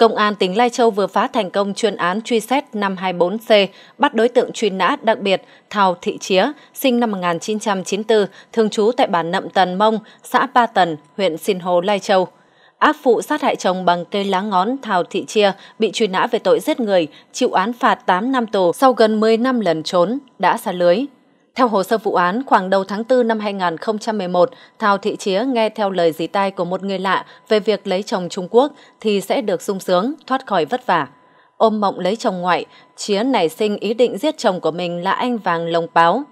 Công an tỉnh Lai Châu vừa phá thành công chuyên án truy xét 524C, bắt đối tượng truy nã đặc biệt Thào Thị Chía, sinh năm 1994, thường trú tại bản Nậm Tần Mông, xã Ba Tần, huyện Sinh Hồ, Lai Châu. ác phụ sát hại chồng bằng cây lá ngón Thào Thị Chia bị truy nã về tội giết người, chịu án phạt 8 năm tù sau gần 10 năm lần trốn, đã xa lưới. Theo hồ sơ vụ án, khoảng đầu tháng 4 năm 2011, Thao Thị Chía nghe theo lời dí tai của một người lạ về việc lấy chồng Trung Quốc thì sẽ được sung sướng, thoát khỏi vất vả. Ôm mộng lấy chồng ngoại, Chía nảy sinh ý định giết chồng của mình là anh Vàng Lồng Báo.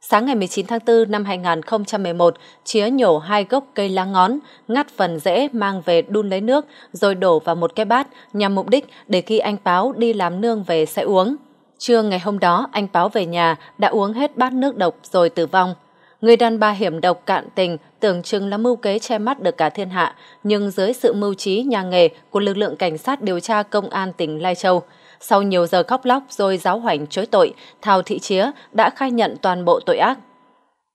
Sáng ngày 19 tháng 4 năm 2011, Chía nhổ hai gốc cây lá ngón, ngắt phần rễ mang về đun lấy nước rồi đổ vào một cái bát nhằm mục đích để khi anh Báo đi làm nương về sẽ uống. Trưa ngày hôm đó, anh Báo về nhà đã uống hết bát nước độc rồi tử vong. Người đàn bà hiểm độc cạn tình tưởng chừng là mưu kế che mắt được cả thiên hạ, nhưng dưới sự mưu trí nhà nghề của lực lượng cảnh sát điều tra công an tỉnh Lai Châu, sau nhiều giờ khóc lóc rồi giáo hoành chối tội, Thào Thị Chía đã khai nhận toàn bộ tội ác.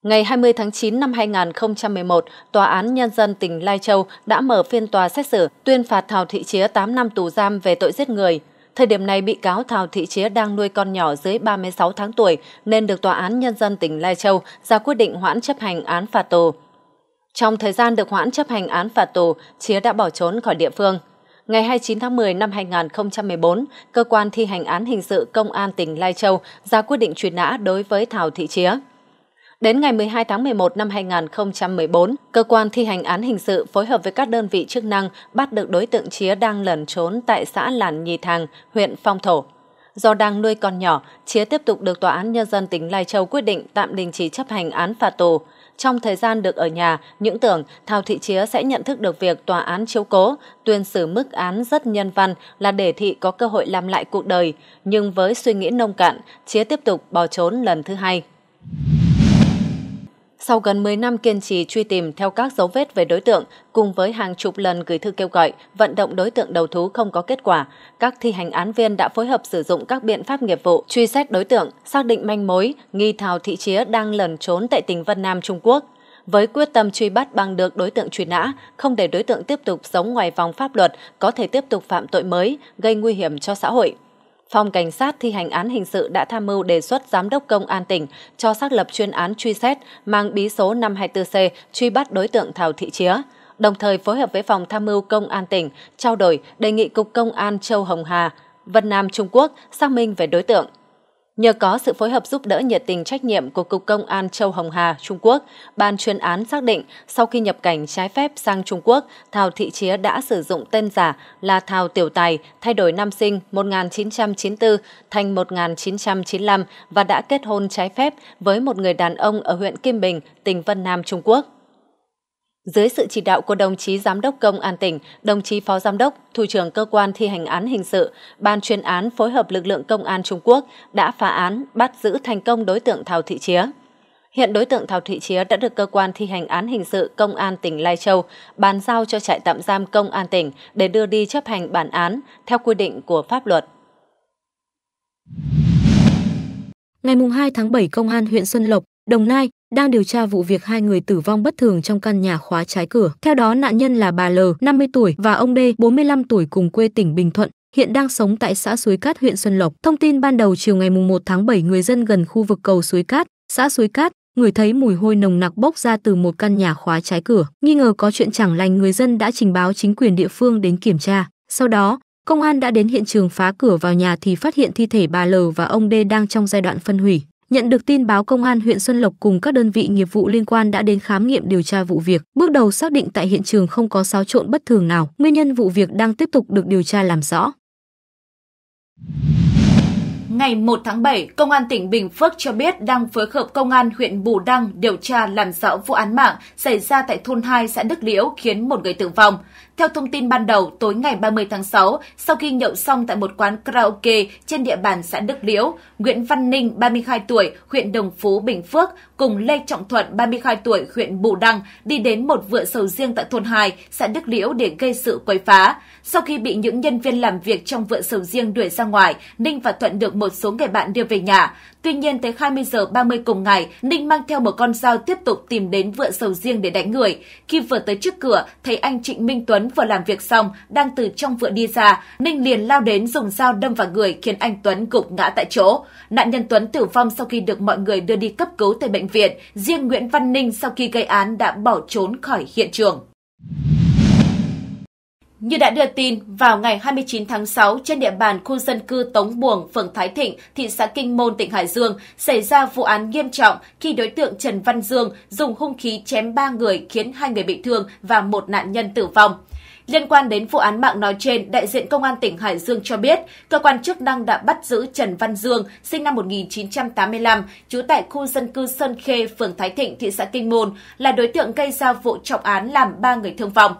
Ngày 20 tháng 9 năm 2011, Tòa án Nhân dân tỉnh Lai Châu đã mở phiên tòa xét xử tuyên phạt Thảo Thị Chía 8 năm tù giam về tội giết người, Thời điểm này, bị cáo Thảo Thị Chía đang nuôi con nhỏ dưới 36 tháng tuổi nên được Tòa án Nhân dân tỉnh Lai Châu ra quyết định hoãn chấp hành án phạt tù. Trong thời gian được hoãn chấp hành án phạt tù, Chía đã bỏ trốn khỏi địa phương. Ngày 29 tháng 10 năm 2014, Cơ quan thi hành án hình sự Công an tỉnh Lai Châu ra quyết định truy nã đối với Thảo Thị Chía. Đến ngày 12 tháng 11 năm 2014, cơ quan thi hành án hình sự phối hợp với các đơn vị chức năng bắt được đối tượng Chía đang lẩn trốn tại xã Làn Nhì Thàng, huyện Phong Thổ. Do đang nuôi con nhỏ, Chía tiếp tục được Tòa án Nhân dân tỉnh Lai Châu quyết định tạm đình chỉ chấp hành án phạt tù. Trong thời gian được ở nhà, những tưởng Thao Thị Chía sẽ nhận thức được việc tòa án chiếu cố, tuyên xử mức án rất nhân văn là để thị có cơ hội làm lại cuộc đời. Nhưng với suy nghĩ nông cạn, Chía tiếp tục bỏ trốn lần thứ hai. Sau gần 10 năm kiên trì truy tìm theo các dấu vết về đối tượng, cùng với hàng chục lần gửi thư kêu gọi, vận động đối tượng đầu thú không có kết quả, các thi hành án viên đã phối hợp sử dụng các biện pháp nghiệp vụ truy xét đối tượng, xác định manh mối, nghi thào Thị Chía đang lẩn trốn tại tỉnh Vân Nam Trung Quốc. Với quyết tâm truy bắt bằng được đối tượng truy nã, không để đối tượng tiếp tục sống ngoài vòng pháp luật, có thể tiếp tục phạm tội mới, gây nguy hiểm cho xã hội. Phòng Cảnh sát thi hành án hình sự đã tham mưu đề xuất Giám đốc Công an tỉnh cho xác lập chuyên án truy xét mang bí số 524C truy bắt đối tượng Thảo Thị Chía, đồng thời phối hợp với Phòng Tham mưu Công an tỉnh trao đổi đề nghị Cục Công an Châu Hồng Hà, Vân Nam Trung Quốc xác minh về đối tượng. Nhờ có sự phối hợp giúp đỡ nhiệt tình trách nhiệm của Cục Công an Châu Hồng Hà, Trung Quốc, ban chuyên án xác định sau khi nhập cảnh trái phép sang Trung Quốc, Thảo Thị Chía đã sử dụng tên giả là Thảo Tiểu Tài, thay đổi năm sinh 1994 thành 1995 và đã kết hôn trái phép với một người đàn ông ở huyện Kim Bình, tỉnh Vân Nam, Trung Quốc. Dưới sự chỉ đạo của đồng chí Giám đốc Công an tỉnh, đồng chí Phó Giám đốc, Thủ trưởng Cơ quan thi hành án hình sự, Ban chuyên án phối hợp lực lượng Công an Trung Quốc đã phá án, bắt giữ thành công đối tượng Thảo Thị Chía. Hiện đối tượng Thảo Thị Chía đã được Cơ quan thi hành án hình sự Công an tỉnh Lai Châu bàn giao cho trại tạm giam Công an tỉnh để đưa đi chấp hành bản án theo quy định của pháp luật. Ngày 2 tháng 7, Công an huyện Xuân Lộc Đồng Nai đang điều tra vụ việc hai người tử vong bất thường trong căn nhà khóa trái cửa. Theo đó, nạn nhân là bà L, 50 tuổi và ông D, 45 tuổi cùng quê tỉnh Bình Thuận, hiện đang sống tại xã Suối Cát, huyện Xuân Lộc. Thông tin ban đầu chiều ngày 1 tháng 7, người dân gần khu vực cầu Suối Cát, xã Suối Cát, người thấy mùi hôi nồng nặc bốc ra từ một căn nhà khóa trái cửa. Nghi ngờ có chuyện chẳng lành, người dân đã trình báo chính quyền địa phương đến kiểm tra. Sau đó, công an đã đến hiện trường phá cửa vào nhà thì phát hiện thi thể bà L và ông D đang trong giai đoạn phân hủy. Nhận được tin báo công an huyện Xuân Lộc cùng các đơn vị nghiệp vụ liên quan đã đến khám nghiệm điều tra vụ việc. Bước đầu xác định tại hiện trường không có xáo trộn bất thường nào, nguyên nhân vụ việc đang tiếp tục được điều tra làm rõ. Ngày 1 tháng 7, Công an tỉnh Bình Phước cho biết đang phối hợp Công an huyện Bù Đăng điều tra làm rõ vụ án mạng xảy ra tại thôn 2 xã Đức Liễu khiến một người tử vong. Theo thông tin ban đầu, tối ngày 30 tháng 6, sau khi nhậu xong tại một quán karaoke trên địa bàn xã Đức Liễu, Nguyễn Văn Ninh, 32 tuổi, huyện Đồng Phú, Bình Phước, cùng Lê Trọng Thuận, 32 tuổi, huyện Bù Đăng, đi đến một vựa sầu riêng tại thôn 2, xã Đức Liễu để gây sự quấy phá. Sau khi bị những nhân viên làm việc trong vựa sầu riêng đuổi ra ngoài, Ninh và Thuận được một số người bạn đưa về nhà. Tuy nhiên, tới 20 giờ 30 cùng ngày, Ninh mang theo một con dao tiếp tục tìm đến vựa sầu riêng để đánh người. Khi vừa tới trước cửa, thấy anh Trịnh Minh Tuấn vừa làm việc xong, đang từ trong vựa đi ra, Ninh liền lao đến dùng dao đâm vào người khiến anh Tuấn gục ngã tại chỗ. Nạn nhân Tuấn tử vong sau khi được mọi người đưa đi cấp cứu tại bệnh viện, riêng Nguyễn Văn Ninh sau khi gây án đã bỏ trốn khỏi hiện trường. Như đã đưa tin, vào ngày 29 tháng 6 trên địa bàn khu dân cư Tống Buồng, phường Thái Thịnh, thị xã Kinh Môn, tỉnh Hải Dương xảy ra vụ án nghiêm trọng khi đối tượng Trần Văn Dương dùng hung khí chém 3 người khiến hai người bị thương và một nạn nhân tử vong. Liên quan đến vụ án mạng nói trên, đại diện Công an tỉnh Hải Dương cho biết, cơ quan chức năng đã bắt giữ Trần Văn Dương, sinh năm 1985, trú tại khu dân cư Sơn Khê, phường Thái Thịnh, thị xã Kinh Môn, là đối tượng gây ra vụ trọng án làm 3 người thương vong.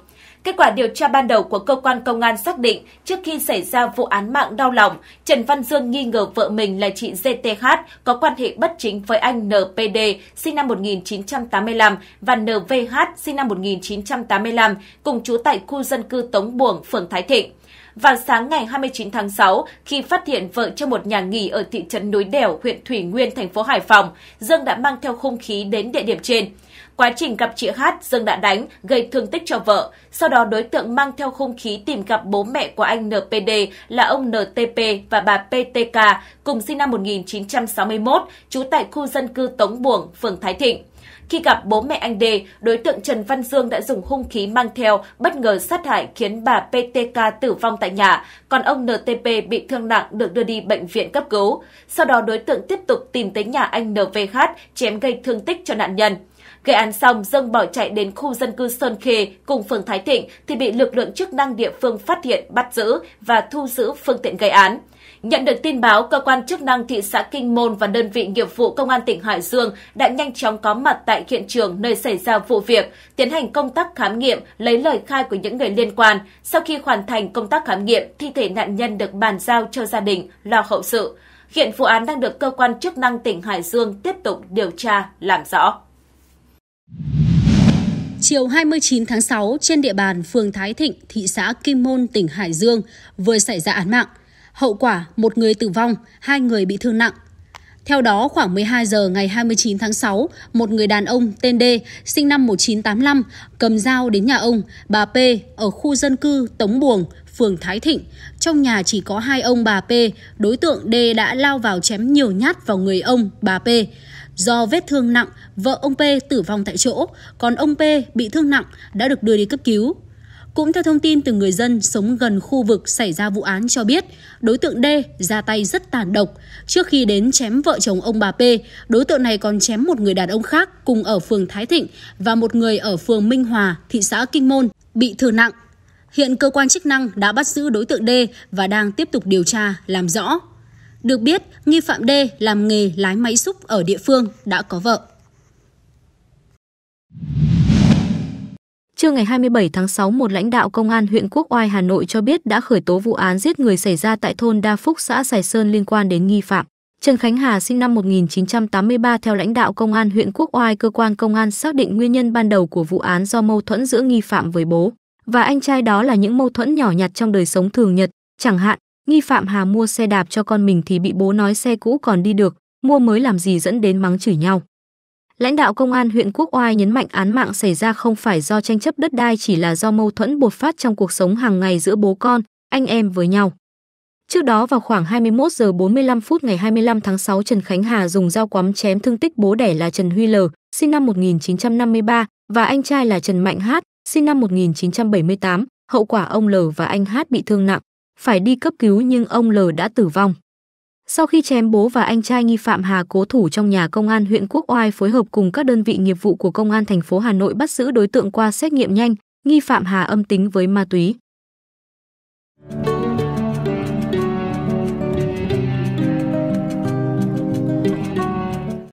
Kết quả điều tra ban đầu của cơ quan công an xác định trước khi xảy ra vụ án mạng đau lòng, Trần Văn Dương nghi ngờ vợ mình là chị GTH có quan hệ bất chính với anh NPD sinh năm 1985 và NVH sinh năm 1985 cùng trú tại khu dân cư Tống Buồng, phường Thái Thịnh. Vào sáng ngày 29 tháng 6, khi phát hiện vợ trong một nhà nghỉ ở thị trấn Núi Đèo, huyện Thủy Nguyên, thành phố Hải Phòng, Dương đã mang theo hung khí đến địa điểm trên. Quá trình gặp chị Hát, Dương đã đánh, gây thương tích cho vợ. Sau đó đối tượng mang theo hung khí tìm gặp bố mẹ của anh NPD là ông NTP và bà PTK, cùng sinh năm 1961, trú tại khu dân cư Tống Buồng, phường Thái Thịnh. Khi gặp bố mẹ anh Đê, đối tượng Trần Văn Dương đã dùng hung khí mang theo bất ngờ sát hại khiến bà PTK tử vong tại nhà, còn ông NTP bị thương nặng được đưa đi bệnh viện cấp cứu. Sau đó đối tượng tiếp tục tìm tới nhà anh NVH chém gây thương tích cho nạn nhân. Gây án xong, Dương bỏ chạy đến khu dân cư Sơn Khê cùng phường Thái Thịnh thì bị lực lượng chức năng địa phương phát hiện, bắt giữ và thu giữ phương tiện gây án. Nhận được tin báo, cơ quan chức năng thị xã Kinh Môn và đơn vị nghiệp vụ công an tỉnh Hải Dương đã nhanh chóng có mặt tại hiện trường nơi xảy ra vụ việc, tiến hành công tác khám nghiệm, lấy lời khai của những người liên quan. Sau khi hoàn thành công tác khám nghiệm, thi thể nạn nhân được bàn giao cho gia đình lo hậu sự. Hiện vụ án đang được cơ quan chức năng tỉnh Hải Dương tiếp tục điều tra, làm rõ. Chiều 29 tháng 6, trên địa bàn phường Thái Thịnh, thị xã Kim Môn, tỉnh Hải Dương vừa xảy ra án mạng. Hậu quả, một người tử vong, hai người bị thương nặng. Theo đó, khoảng 12 giờ ngày 29 tháng 6, một người đàn ông tên D, sinh năm 1985, cầm dao đến nhà ông, bà P, ở khu dân cư Tống Buồng, phường Thái Thịnh. Trong nhà chỉ có hai ông bà P, đối tượng D đã lao vào chém nhiều nhát vào người ông, bà P. Do vết thương nặng, vợ ông P tử vong tại chỗ, còn ông P bị thương nặng đã được đưa đi cấp cứu. Cũng theo thông tin từ người dân sống gần khu vực xảy ra vụ án cho biết, đối tượng D ra tay rất tàn độc. Trước khi đến chém vợ chồng ông bà P, đối tượng này còn chém một người đàn ông khác cùng ở phường Thái Thịnh và một người ở phường Minh Hòa, thị xã Kinh Môn, bị thương nặng. Hiện cơ quan chức năng đã bắt giữ đối tượng D và đang tiếp tục điều tra, làm rõ. Được biết, nghi phạm D làm nghề lái máy xúc ở địa phương đã có vợ. Trưa ngày 27 tháng 6, một lãnh đạo công an huyện Quốc Oai Hà Nội cho biết đã khởi tố vụ án giết người xảy ra tại thôn Đa Phúc, xã Sài Sơn liên quan đến nghi phạm. Trần Khánh Hà sinh năm 1983 theo lãnh đạo công an huyện Quốc Oai, cơ quan công an xác định nguyên nhân ban đầu của vụ án do mâu thuẫn giữa nghi phạm với bố và anh trai đó là những mâu thuẫn nhỏ nhặt trong đời sống thường nhật, chẳng hạn nghi phạm Hà mua xe đạp cho con mình thì bị bố nói xe cũ còn đi được, mua mới làm gì dẫn đến mắng chửi nhau. Lãnh đạo công an huyện Quốc Oai nhấn mạnh án mạng xảy ra không phải do tranh chấp đất đai chỉ là do mâu thuẫn bột phát trong cuộc sống hàng ngày giữa bố con, anh em với nhau. Trước đó vào khoảng 21 giờ 45 phút ngày 25 tháng 6 Trần Khánh Hà dùng dao quắm chém thương tích bố đẻ là Trần Huy L, sinh năm 1953 và anh trai là Trần Mạnh Hát, sinh năm 1978, hậu quả ông L và anh Hát bị thương nặng phải đi cấp cứu nhưng ông L đã tử vong. Sau khi chém bố và anh trai nghi phạm Hà cố thủ trong nhà công an huyện Quốc Oai phối hợp cùng các đơn vị nghiệp vụ của công an thành phố Hà Nội bắt giữ đối tượng qua xét nghiệm nhanh, nghi phạm Hà âm tính với ma túy.